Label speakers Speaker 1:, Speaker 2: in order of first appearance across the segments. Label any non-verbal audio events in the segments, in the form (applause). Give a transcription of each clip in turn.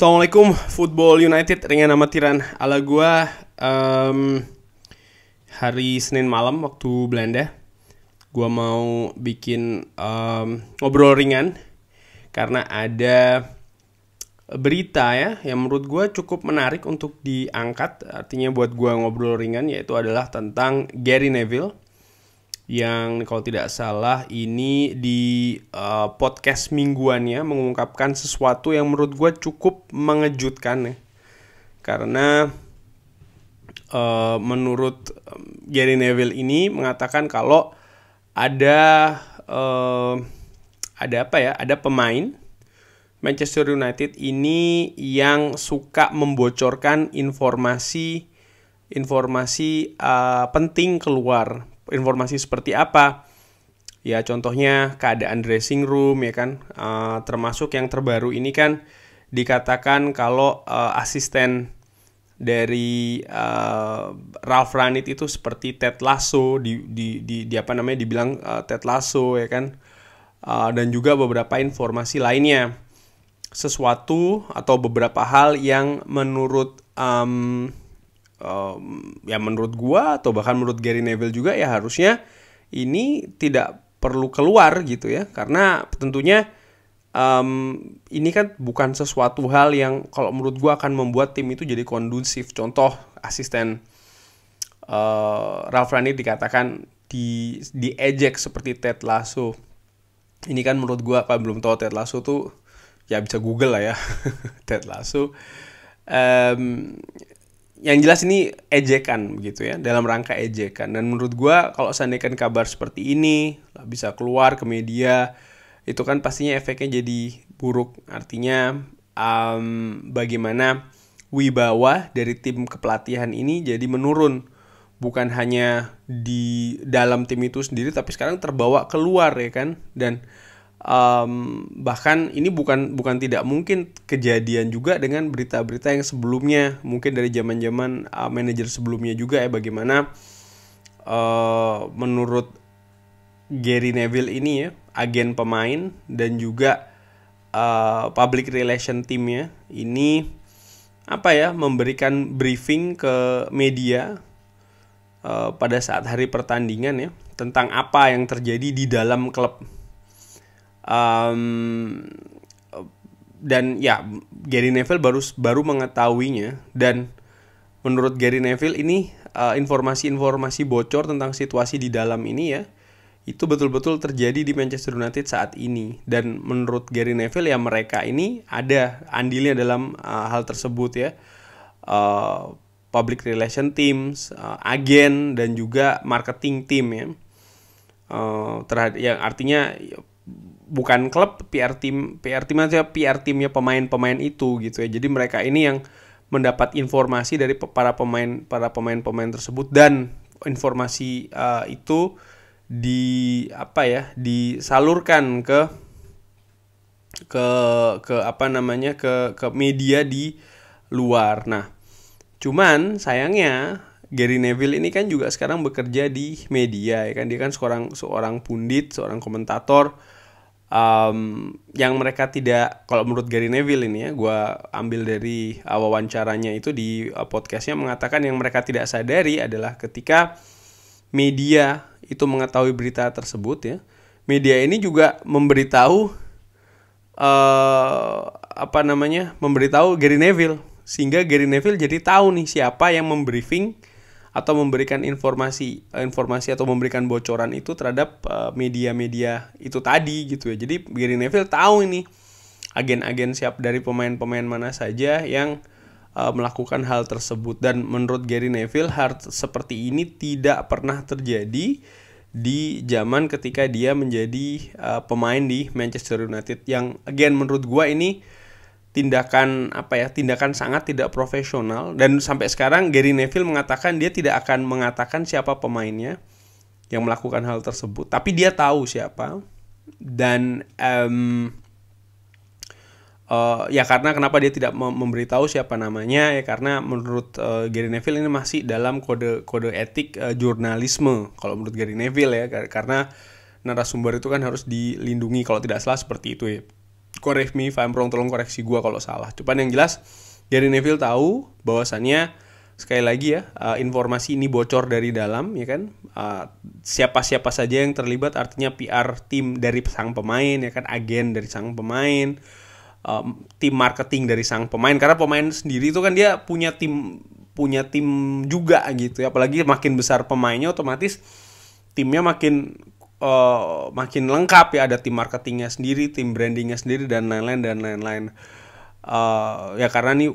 Speaker 1: Assalamualaikum Football United ringan amatiran. ala gua um, hari Senin malam waktu Belanda gua mau bikin um, ngobrol ringan karena ada berita ya yang menurut gua cukup menarik untuk diangkat artinya buat gua ngobrol ringan yaitu adalah tentang Gary Neville yang kalau tidak salah ini di uh, podcast mingguannya mengungkapkan sesuatu yang menurut gue cukup mengejutkan ya karena uh, menurut eh, Gary Neville ini mengatakan kalau ada uh, ada apa ya ada pemain Manchester United ini yang suka membocorkan informasi informasi uh, penting keluar informasi seperti apa. Ya contohnya keadaan dressing room ya kan. Uh, termasuk yang terbaru ini kan dikatakan kalau uh, asisten dari uh, Ralph Ranit itu seperti Ted Lasso di di di, di apa namanya dibilang uh, Ted Lasso ya kan uh, dan juga beberapa informasi lainnya sesuatu atau beberapa hal yang menurut um, um, ya menurut gua atau bahkan menurut Gary Neville juga ya harusnya ini tidak perlu keluar gitu ya karena tentunya um, ini kan bukan sesuatu hal yang kalau menurut gua akan membuat tim itu jadi kondusif contoh asisten uh, Ralph Rani dikatakan di diejek seperti Ted Lasso ini kan menurut gua apa belum tahu Ted Lasso tuh ya bisa Google lah ya (laughs) Ted Lasso um, yang jelas ini ejekan begitu ya dalam rangka ejekan dan menurut gue kalau seandainya kabar seperti ini bisa keluar ke media itu kan pastinya efeknya jadi buruk artinya um, bagaimana wibawa dari tim kepelatihan ini jadi menurun bukan hanya di dalam tim itu sendiri tapi sekarang terbawa keluar ya kan dan um, bahkan ini bukan bukan tidak mungkin kejadian juga dengan berita-berita yang sebelumnya mungkin dari zaman-zaman uh, manajer sebelumnya juga ya bagaimana uh, menurut Gary Neville ini ya agen pemain dan juga uh, public relation timnya ini apa ya memberikan briefing ke media uh, pada saat hari pertandingan ya tentang apa yang terjadi di dalam klub um, dan ya Gary Neville baru baru mengetahuinya dan menurut Gary Neville ini informasi eh, informasi-informasi bocor tentang situasi di dalam ini ya itu betul-betul terjadi di Manchester United saat ini dan menurut Gary Neville ya mereka ini ada andilnya dalam uh, hal tersebut ya uh, public relation teams, uh, agen dan juga marketing team ya uh, terhadap yang artinya bukan klub PR tim PR tim aja PR timnya pemain-pemain itu gitu ya jadi mereka ini yang mendapat informasi dari para pemain para pemain-pemain tersebut dan informasi uh, itu di apa ya disalurkan ke ke ke apa namanya ke ke media di luar. Nah, cuman sayangnya Gary Neville ini kan juga sekarang bekerja di media ya kan dia kan seorang seorang pundit, seorang komentator um, yang mereka tidak kalau menurut Gary Neville ini ya gue ambil dari uh, wawancaranya itu di eh, podcastnya mengatakan yang mereka tidak sadari adalah ketika media itu mengetahui berita tersebut ya media ini juga memberitahu uh, apa namanya memberitahu Gary Neville sehingga Gary Neville jadi tahu nih siapa yang membriefing atau memberikan informasi eh, informasi atau memberikan bocoran itu terhadap eh, media-media uh, itu tadi gitu ya. Jadi Gary Neville tahu ini agen-agen siap dari pemain-pemain mana saja yang uh, melakukan hal tersebut dan menurut Gary Neville hal seperti ini tidak pernah terjadi di zaman ketika dia menjadi uh, pemain di Manchester United yang again menurut gua ini tindakan apa ya tindakan sangat tidak profesional dan sampai sekarang Gary Neville mengatakan dia tidak akan mengatakan siapa pemainnya yang melakukan hal tersebut tapi dia tahu siapa dan um, uh, ya karena kenapa dia tidak memberitahu siapa namanya ya karena menurut uh, Gary Neville ini masih dalam kode kode etik uh, jurnalisme kalau menurut Gary Neville ya karena narasumber itu kan harus dilindungi kalau tidak salah seperti itu ya correct me if I'm wrong tolong koreksi gue kalau salah cuman yang jelas Gary Neville tahu bahwasannya sekali lagi ya uh, informasi ini bocor dari dalam ya kan eh, siapa-siapa uh, saja yang terlibat artinya PR tim dari sang pemain ya kan agen dari sang pemain um, tim marketing dari sang pemain karena pemain sendiri itu kan dia punya tim punya tim juga gitu ya apalagi makin besar pemainnya otomatis timnya makin uh, makin lengkap ya ada tim marketingnya sendiri, tim brandingnya sendiri dan lain-lain dan lain-lain. Uh, ya karena nih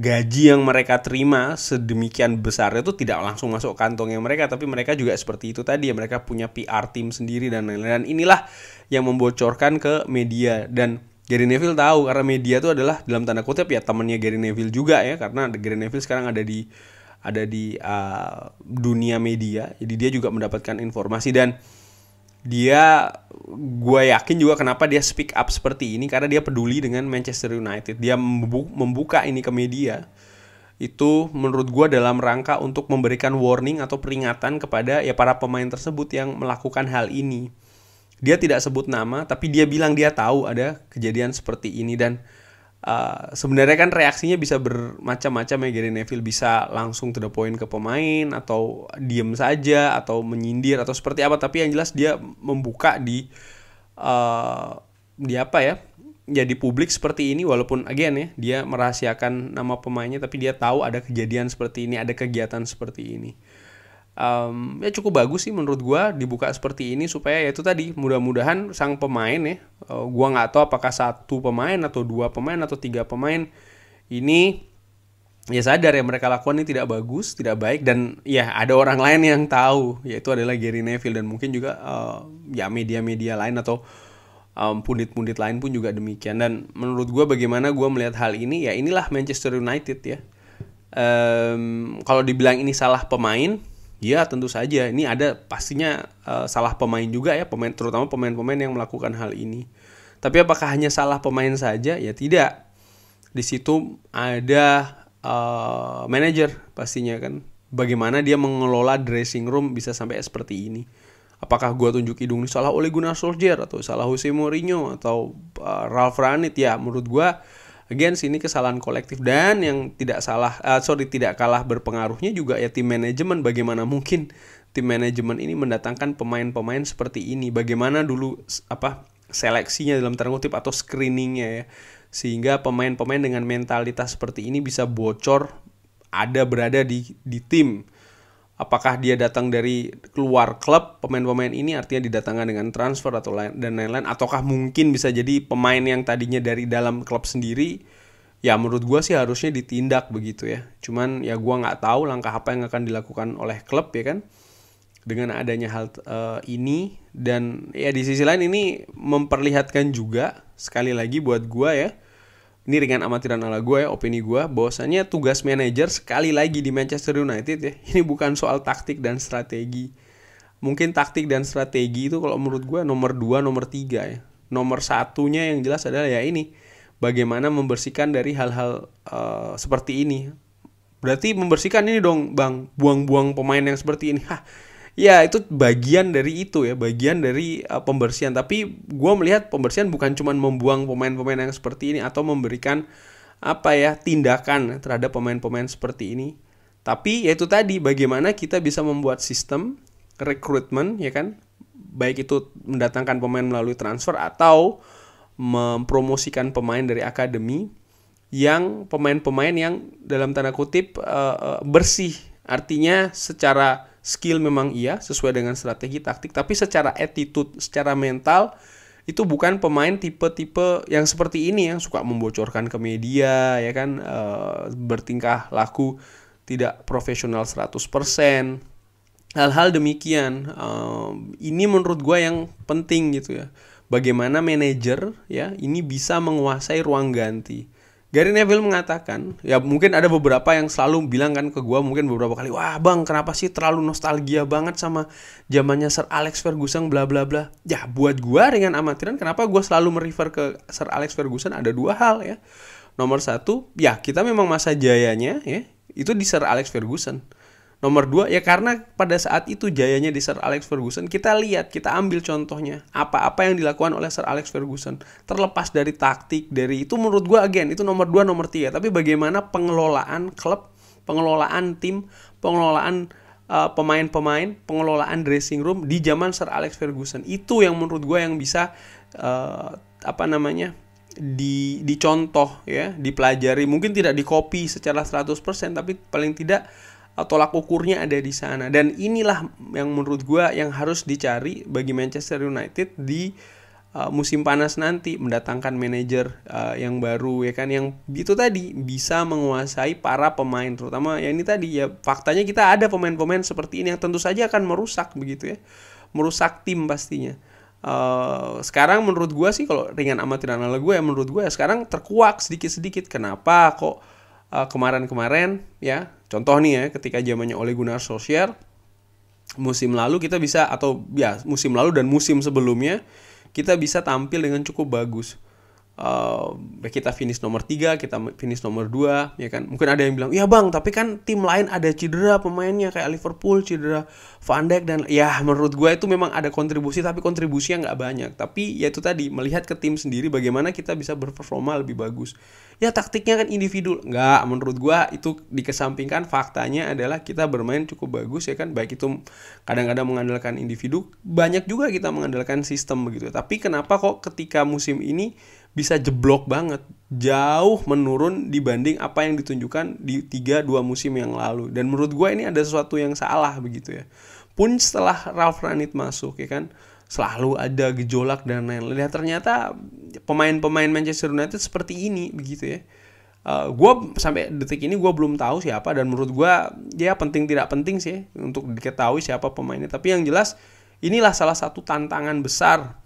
Speaker 1: gaji yang mereka terima sedemikian besar itu tidak langsung masuk kantongnya mereka tapi mereka juga seperti itu tadi ya mereka punya PR tim sendiri dan lain-lain dan inilah yang membocorkan ke media dan Gary Neville tahu karena media itu adalah dalam tanda kutip ya temannya Gary Neville juga ya karena Gary Neville sekarang ada di ada di uh, dunia media jadi dia juga mendapatkan informasi dan dia gue yakin juga kenapa dia speak up seperti ini karena dia peduli dengan Manchester United. Dia membuka ini ke media. Itu menurut gue dalam rangka untuk memberikan warning atau peringatan kepada ya para pemain tersebut yang melakukan hal ini. Dia tidak sebut nama, tapi dia bilang dia tahu ada kejadian seperti ini dan Uh, sebenarnya kan reaksinya bisa bermacam-macam ya Gary Neville bisa langsung to the point ke pemain atau diem saja atau menyindir atau seperti apa tapi yang jelas dia membuka di uh, di apa ya ya publik seperti ini walaupun again ya dia merahasiakan nama pemainnya tapi dia tahu ada kejadian seperti ini ada kegiatan seperti ini um, ya cukup bagus sih menurut gue dibuka seperti ini supaya ya itu tadi mudah-mudahan sang pemain ya uh, eh, gue nggak tahu apakah satu pemain atau dua pemain atau tiga pemain ini ya sadar ya mereka lakukan ini tidak bagus tidak baik dan ya ada orang lain yang tahu yaitu adalah Gary Neville dan mungkin juga uh, ya media-media lain atau um, pundit-pundit lain pun juga demikian dan menurut gue bagaimana gue melihat hal ini ya inilah Manchester United ya um, kalau dibilang ini salah pemain Ya tentu saja ini ada pastinya uh, salah pemain juga ya pemain terutama pemain-pemain yang melakukan hal ini. Tapi apakah hanya salah pemain saja? Ya tidak. Di situ ada uh, manajer pastinya kan. Bagaimana dia mengelola dressing room bisa sampai seperti ini? Apakah gua tunjuk hidung ini salah oleh Gunnar Solskjaer atau salah Jose Mourinho atau uh, Ralf Ranit? Ya menurut gua Again, sini kesalahan kolektif dan yang tidak salah, uh, sorry tidak kalah berpengaruhnya juga ya tim manajemen. Bagaimana mungkin tim manajemen ini mendatangkan pemain-pemain seperti ini? Bagaimana dulu apa seleksinya dalam tanda kutip atau screeningnya ya, sehingga pemain-pemain dengan mentalitas seperti ini bisa bocor ada berada di di tim apakah dia datang dari keluar klub pemain-pemain ini artinya didatangkan dengan transfer atau lain dan lain-lain ataukah mungkin bisa jadi pemain yang tadinya dari dalam klub sendiri ya menurut gue sih harusnya ditindak begitu ya cuman ya gue nggak tahu langkah apa yang akan dilakukan oleh klub ya kan dengan adanya hal uh, ini dan ya di sisi lain ini memperlihatkan juga sekali lagi buat gue ya ini ringan amatiran ala gue ya, opini gue, bahwasannya tugas manajer sekali lagi di Manchester United ya, (laughs) ini bukan soal taktik dan strategi. Mungkin taktik dan strategi itu kalau menurut gue nomor 2, nomor 3 ya. Nomor satunya yang jelas adalah ya ini, bagaimana membersihkan dari hal-hal uh, seperti ini. Berarti membersihkan ini dong bang, buang-buang pemain yang seperti ini. Hah, ya itu bagian dari itu ya bagian dari uh, pembersihan tapi gue melihat pembersihan bukan cuma membuang pemain-pemain yang seperti ini atau memberikan apa ya tindakan terhadap pemain-pemain seperti ini tapi yaitu tadi bagaimana kita bisa membuat sistem rekrutmen ya kan baik itu mendatangkan pemain melalui transfer atau mempromosikan pemain dari akademi yang pemain-pemain yang dalam tanda kutip uh, uh bersih artinya secara skill memang iya sesuai dengan strategi taktik tapi secara attitude secara mental itu bukan pemain tipe-tipe yang seperti ini yang suka membocorkan ke media ya kan e, bertingkah laku tidak profesional 100% hal-hal demikian e, ini menurut gue yang penting gitu ya bagaimana manajer ya ini bisa menguasai ruang ganti Gary Neville mengatakan, ya mungkin ada beberapa yang selalu bilang kan ke gue mungkin beberapa kali, wah bang kenapa sih terlalu nostalgia banget sama zamannya Sir Alex Ferguson bla bla bla. Ya buat gue dengan amatiran kenapa gue selalu merefer ke Sir Alex Ferguson ada dua hal ya. Nomor satu, ya kita memang masa jayanya ya itu di Sir Alex Ferguson Nomor dua ya karena pada saat itu jayanya di Sir Alex Ferguson kita lihat kita ambil contohnya apa-apa yang dilakukan oleh Sir Alex Ferguson terlepas dari taktik dari itu menurut gue again itu nomor dua nomor tiga tapi bagaimana pengelolaan klub pengelolaan tim pengelolaan pemain eh, pemain-pemain pengelolaan dressing room di zaman Sir Alex Ferguson itu yang menurut gue yang bisa uh, apa namanya di dicontoh ya dipelajari mungkin tidak di copy secara 100% tapi paling tidak tolak ukurnya ada di sana dan inilah yang menurut gue yang harus dicari bagi Manchester United di uh, musim panas nanti mendatangkan manajer uh, yang baru ya kan yang itu tadi bisa menguasai para pemain terutama ya ini tadi ya faktanya kita ada pemain-pemain seperti ini yang tentu saja akan merusak begitu ya merusak tim pastinya Uh, sekarang menurut gue sih kalau ringan amat tidak gue ya menurut gue ya sekarang terkuak sedikit-sedikit kenapa kok Eh, kemarin-kemarin uh, ya contoh nih ya ketika zamannya Ole Gunnar Solskjaer musim lalu kita bisa atau ya musim lalu dan musim sebelumnya kita bisa tampil dengan cukup bagus uh, kita finish nomor 3, kita finish nomor 2, ya kan. Mungkin ada yang bilang, "Ya, Bang, tapi kan tim lain ada cedera pemainnya kayak Liverpool cedera Van Dijk dan ya menurut gue itu memang ada kontribusi tapi kontribusinya nggak banyak. Tapi ya itu tadi melihat ke tim sendiri bagaimana kita bisa berperforma lebih bagus. Ya taktiknya kan individu. Nggak, menurut gue itu dikesampingkan faktanya adalah kita bermain cukup bagus ya kan. Baik itu kadang-kadang mengandalkan individu, banyak juga kita mengandalkan sistem begitu. Tapi kenapa kok ketika musim ini bisa jeblok banget jauh menurun dibanding apa yang ditunjukkan di 3 2 musim yang lalu dan menurut gue ini ada sesuatu yang salah begitu ya pun setelah Ralph Ranit masuk ya kan selalu ada gejolak dan lain-lain nah, ternyata pemain-pemain Manchester United seperti ini begitu ya uh, eh, gue sampai detik ini gue belum tahu siapa dan menurut gue ya penting tidak penting sih untuk diketahui siapa pemainnya tapi yang jelas inilah salah satu tantangan besar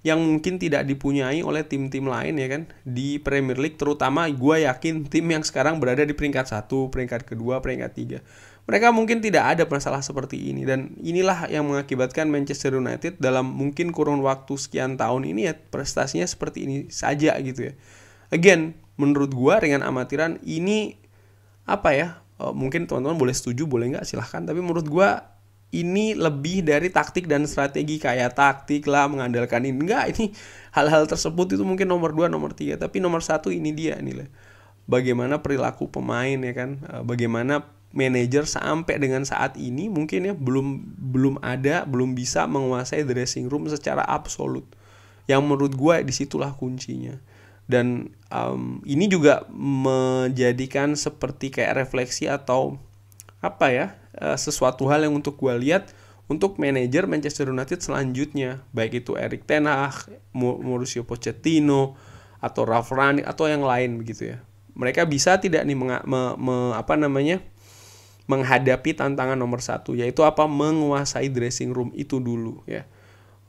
Speaker 1: yang mungkin tidak dipunyai oleh tim-tim lain ya kan di Premier League terutama gue yakin tim yang sekarang berada di peringkat satu, peringkat kedua, peringkat tiga. mereka mungkin tidak ada masalah seperti ini dan inilah yang mengakibatkan Manchester United dalam mungkin kurun waktu sekian tahun ini ya prestasinya seperti ini saja gitu ya again menurut gue dengan amatiran ini apa ya eh, mungkin teman-teman boleh setuju boleh nggak silahkan tapi menurut gue ini lebih dari taktik dan strategi kayak taktik lah mengandalkan ini enggak ini hal-hal tersebut itu mungkin nomor dua nomor tiga tapi nomor satu ini dia nilai bagaimana perilaku pemain ya kan eh, bagaimana manajer sampai dengan saat ini mungkin ya belum belum ada belum bisa menguasai dressing room secara absolut yang menurut gue disitulah kuncinya dan um, ini juga menjadikan seperti kayak refleksi atau apa ya Eh, sesuatu hal yang untuk gue lihat untuk manajer Manchester United selanjutnya, baik itu Erik Ten Hag, Mauricio Pochettino, atau Ralf Rangnick atau yang lain begitu ya. Mereka bisa tidak nih meng, me, me, apa namanya menghadapi tantangan nomor satu yaitu apa menguasai dressing room itu dulu ya.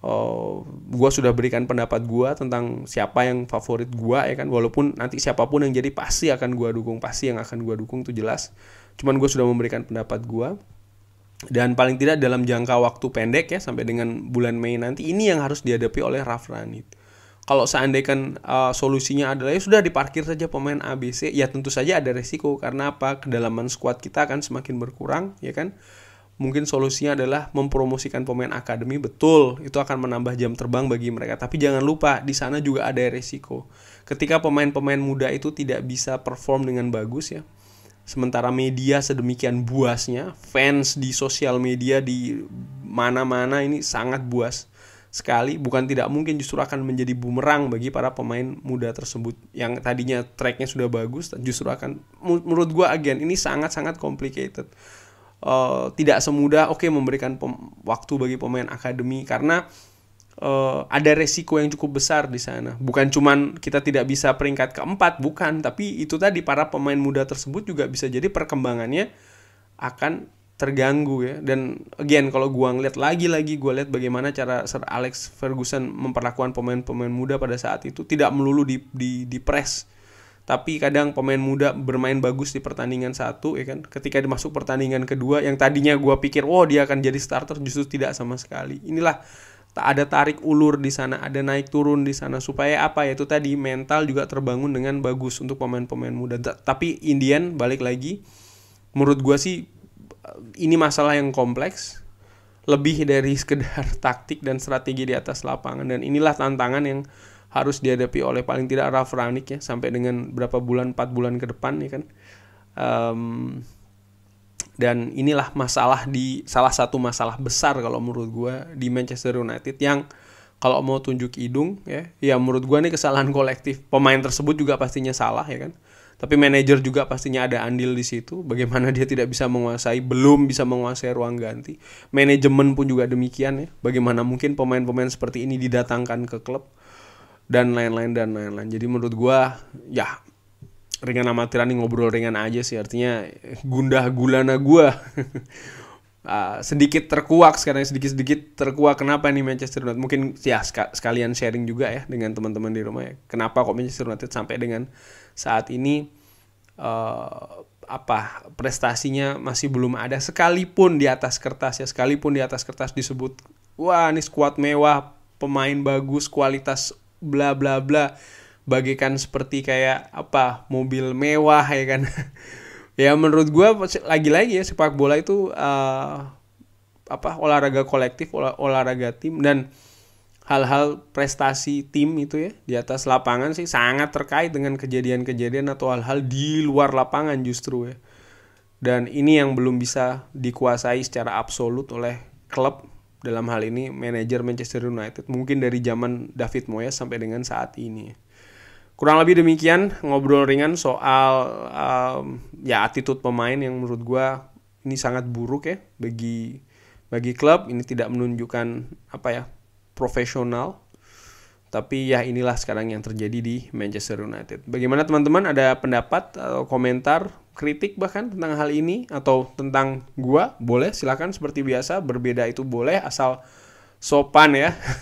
Speaker 1: Oh, gue sudah berikan pendapat gue tentang siapa yang favorit gue ya kan walaupun nanti siapapun yang jadi pasti akan gue dukung pasti yang akan gue dukung itu jelas cuman gue sudah memberikan pendapat gue dan paling tidak dalam jangka waktu pendek ya sampai dengan bulan Mei nanti ini yang harus dihadapi oleh Raf Ranit. Kalau seandainya uh, solusinya adalah ya sudah diparkir saja pemain ABC, ya tentu saja ada resiko karena apa? Kedalaman skuad kita akan semakin berkurang, ya kan? Mungkin solusinya adalah mempromosikan pemain akademi betul, itu akan menambah jam terbang bagi mereka. Tapi jangan lupa di sana juga ada resiko. Ketika pemain-pemain muda itu tidak bisa perform dengan bagus ya, Sementara media sedemikian buasnya, fans di sosial media di mana-mana ini sangat buas sekali bukan tidak mungkin justru akan menjadi bumerang bagi para pemain muda tersebut yang tadinya tracknya sudah bagus justru akan menurut gue agen ini sangat sangat complicated uh, tidak semudah oke okay, memberikan waktu bagi pemain akademi karena uh, ada resiko yang cukup besar di sana. Bukan cuman kita tidak bisa peringkat keempat, bukan, tapi itu tadi para pemain muda tersebut juga bisa jadi perkembangannya akan terganggu ya. Dan again kalau gua ngeliat lagi-lagi gua lihat bagaimana cara Sir Alex Ferguson memperlakukan pemain-pemain muda pada saat itu tidak melulu di di, di press tapi kadang pemain muda bermain bagus di pertandingan satu ya kan ketika dimasuk pertandingan kedua yang tadinya gua pikir wow dia akan jadi starter justru tidak sama sekali inilah Tak ada tarik ulur di sana, ada naik turun di sana supaya apa ya? yaitu tadi mental juga terbangun dengan bagus untuk pemain-pemain muda. Tapi Indian balik lagi menurut gua sih eh, ini masalah yang kompleks lebih dari sekedar (laughs) taktik dan strategi di atas lapangan dan inilah tantangan yang harus dihadapi oleh paling tidak Ralf Ranik ya sampai dengan berapa bulan 4 bulan ke depan ya kan. Um, dan inilah masalah di salah satu masalah besar kalau menurut gue di Manchester United yang kalau mau tunjuk hidung ya ya menurut gue nih kesalahan kolektif pemain tersebut juga pastinya salah ya kan tapi manajer juga pastinya ada andil di situ bagaimana dia tidak bisa menguasai belum bisa menguasai ruang ganti manajemen pun juga demikian ya bagaimana mungkin pemain-pemain seperti ini didatangkan ke klub dan lain-lain dan lain-lain jadi menurut gue ya ringan sama tirani ngobrol ringan aja sih artinya gundah gulana gua Uh, (laughs) sedikit terkuak sekarang sedikit-sedikit terkuak kenapa nih Manchester United mungkin ya sekalian sharing juga ya dengan teman-teman di rumah ya kenapa kok Manchester United sampai dengan saat ini uh, apa prestasinya masih belum ada sekalipun di atas kertas ya sekalipun di atas kertas disebut wah ini squad mewah pemain bagus kualitas bla bla bla bagikan seperti kayak apa mobil mewah ya kan (laughs) ya menurut gue lagi-lagi ya sepak bola itu uh, apa olahraga kolektif olah, olahraga tim dan hal-hal prestasi tim itu ya di atas lapangan sih sangat terkait dengan kejadian-kejadian atau hal-hal di luar lapangan justru ya dan ini yang belum bisa dikuasai secara absolut oleh klub dalam hal ini manajer Manchester United mungkin dari zaman David Moyes sampai dengan saat ini. Ya kurang lebih demikian ngobrol ringan soal um, ya attitude pemain yang menurut gue ini sangat buruk ya bagi bagi klub ini tidak menunjukkan apa ya profesional tapi ya inilah sekarang yang terjadi di Manchester United. Bagaimana teman-teman ada pendapat atau komentar, kritik bahkan tentang hal ini atau tentang gua? Boleh silakan seperti biasa berbeda itu boleh asal sopan ya. (laughs)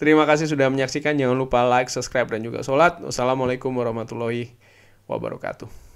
Speaker 1: Terima kasih sudah menyaksikan. Jangan lupa like, subscribe, dan juga sholat. Wassalamualaikum warahmatullahi wabarakatuh.